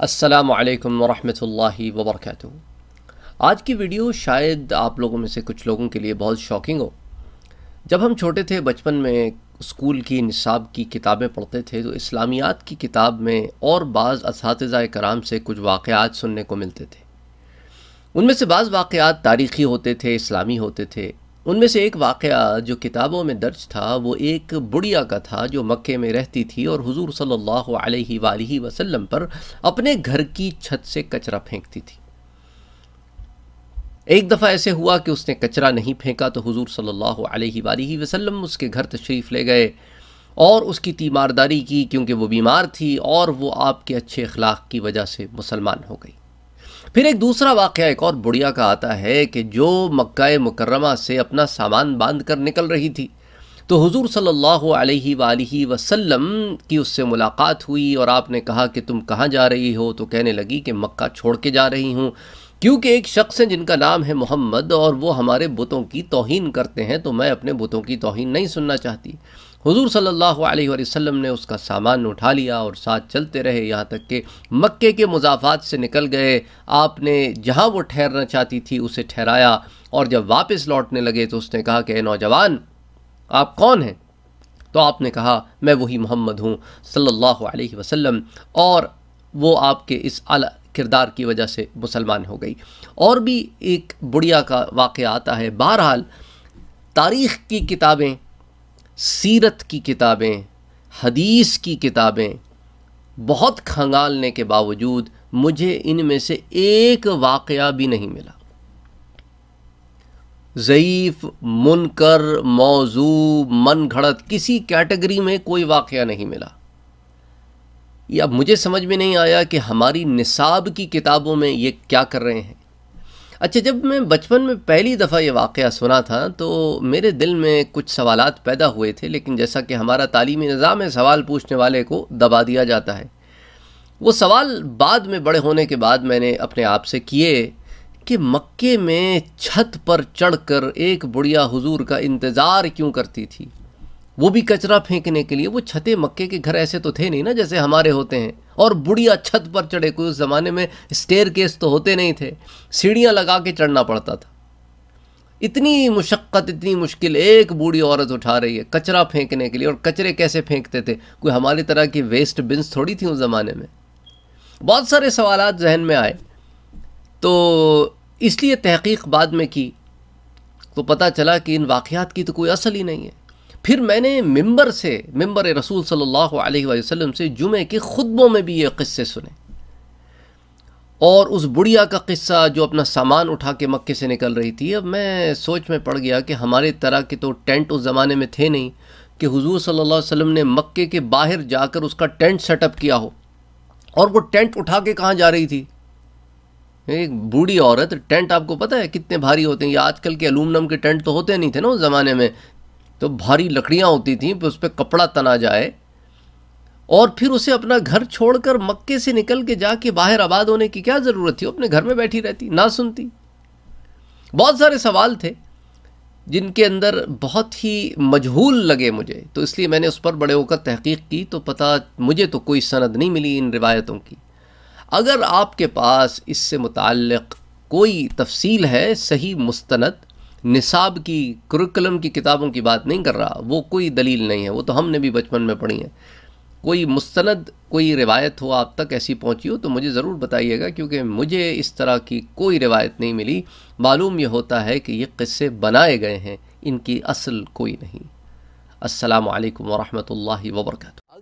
असलकम वरहि वबरक आज की वीडियो शायद आप लोगों में से कुछ लोगों के लिए बहुत शॉकिंग हो जब हम छोटे थे बचपन में स्कूल की निसाब की किताबें पढ़ते थे तो इस्लामियात की किताब में और बाज़ इस कराम से कुछ वाक़ात सुनने को मिलते थे उनमें से बाज़ वाक़ात तारीख़ी होते थे इस्लामी होते थे उनमें से एक वाक़ जो किताबों में दर्ज था वो एक बुढ़िया का था जो मक्के में रहती थी और हुजूर सल्लल्लाहु अलैहि वालैहि वसल्लम पर अपने घर की छत से कचरा फेंकती थी एक दफ़ा ऐसे हुआ कि उसने कचरा नहीं फेंका तो हुजूर सल्लल्लाहु अलैहि सल्ला वसल्लम उसके घर तशरीफ़ ले गए और उसकी तीमारदारी की क्योंकि वो बीमार थी और वो आपके अच्छे अखलाक की वजह से मुसलमान हो गई फिर एक दूसरा वाक़ एक और बुढ़िया का आता है कि जो मक्का मुकरमा से अपना सामान बांध कर निकल रही थी तो हुजूर सल्लल्लाहु अलैहि वालैहि वसल्लम की उससे मुलाकात हुई और आपने कहा कि तुम कहाँ जा रही हो तो कहने लगी कि मक्का छोड़ के जा रही हूँ क्योंकि एक शख्स है जिनका नाम है मोहम्मद और वो हमारे बुतों की तोहन करते हैं तो मैं अपने बुतों की तोहन नहीं सुनना चाहती हुजूर सल्लल्लाहु अलैहि वसल्लम ने उसका सामान उठा लिया और साथ चलते रहे यहाँ तक कि मक्के के मुजाफात से निकल गए आपने जहाँ वो ठहरना चाहती थी उसे ठहराया और जब वापस लौटने लगे तो उसने कहा कि नौजवान आप कौन हैं तो आपने कहा मैं वही मोहम्मद हूँ सल्ला वसम और वो आपके इस अला किरदार की वजह से मुसलमान हो गई और भी एक बुढ़िया का वाक़ आता है बहरहाल तारीख़ की किताबें सीरत की किताबें हदीस की किताबें बहुत खंगालने के बावजूद मुझे इनमें से एक वाक़ भी नहीं मिला ज़यीफ़ मुनकर मौजू मन घड़त किसी कैटेगरी में कोई वाक़ नहीं मिला ये अब मुझे समझ में नहीं आया कि हमारी निसाब की किताबों में ये क्या कर रहे हैं अच्छा जब मैं बचपन में पहली दफ़ा ये वाक़ सुना था तो मेरे दिल में कुछ सवाल पैदा हुए थे लेकिन जैसा कि हमारा तालीमी निज़ाम है सवाल पूछने वाले को दबा दिया जाता है वो सवाल बाद में बड़े होने के बाद मैंने अपने आप से किए कि मक्के में छत पर चढ़कर एक बुढ़िया हुजूर का इंतज़ार क्यों करती थी वो भी कचरा फेंकने के लिए वो छते मक्के के घर ऐसे तो थे नहीं ना जैसे हमारे होते हैं और बुढ़िया छत पर चढ़े कोई उस ज़माने में स्टेयर केस तो होते नहीं थे सीढ़ियाँ लगा के चढ़ना पड़ता था इतनी मुशक्क़त इतनी मुश्किल एक बूढ़ी औरत उठा रही है कचरा फेंकने के लिए और कचरे कैसे फेंकते थे कोई हमारी तरह की वेस्ट बिन्स थोड़ी थी उस ज़माने में बहुत सारे सवाल जहन में आए तो इसलिए तहकीक बाद में की तो पता चला कि इन वाक़ात की तो कोई असल ही नहीं है फिर मैंने मिंबर से मिंबर रसूल सल्लल्लाहु अलैहि वसल्लम से जुमे के खुतबों में भी ये किस्से सुने और उस बुढ़िया का किस्सा जो अपना सामान उठा के मक्के से निकल रही थी अब मैं सोच में पड़ गया कि हमारे तरह के तो टेंट उस ज़माने में थे नहीं कि हुजूर सल्लल्लाहु अलैहि वसल्लम ने मक्के के बाहर जाकर उसका टेंट सेटअप किया हो और वो टेंट उठा के कहाँ जा रही थी एक बूढ़ी औरत टेंट आपको पता है कितने भारी होते हैं ये आजकल के एलूमिनियम के टेंट तो होते नहीं थे ना उस ज़माने में तो भारी लकड़ियाँ होती थी उस पर कपड़ा तना जाए और फिर उसे अपना घर छोड़कर मक्के से निकल के जाके बाहर आबाद होने की क्या ज़रूरत थी अपने घर में बैठी रहती ना सुनती बहुत सारे सवाल थे जिनके अंदर बहुत ही मजहूल लगे मुझे तो इसलिए मैंने उस पर बड़े होकर तहकीक की तो पता मुझे तो कोई सनद नहीं मिली इन रिवायतों की अगर आपके पास इससे मुतल कोई तफसील है सही मुस्तनद निसाब की कुरिकुलम की किताबों की बात नहीं कर रहा वो कोई दलील नहीं है वो तो हमने भी बचपन में पढ़ी है कोई मुस्तंद कोई रिवायत हो आप तक ऐसी पहुंची हो तो मुझे ज़रूर बताइएगा क्योंकि मुझे इस तरह की कोई रिवायत नहीं मिली मालूम यह होता है कि ये किस्से बनाए गए हैं इनकी असल कोई नहीं असलकम वरहमल वर्का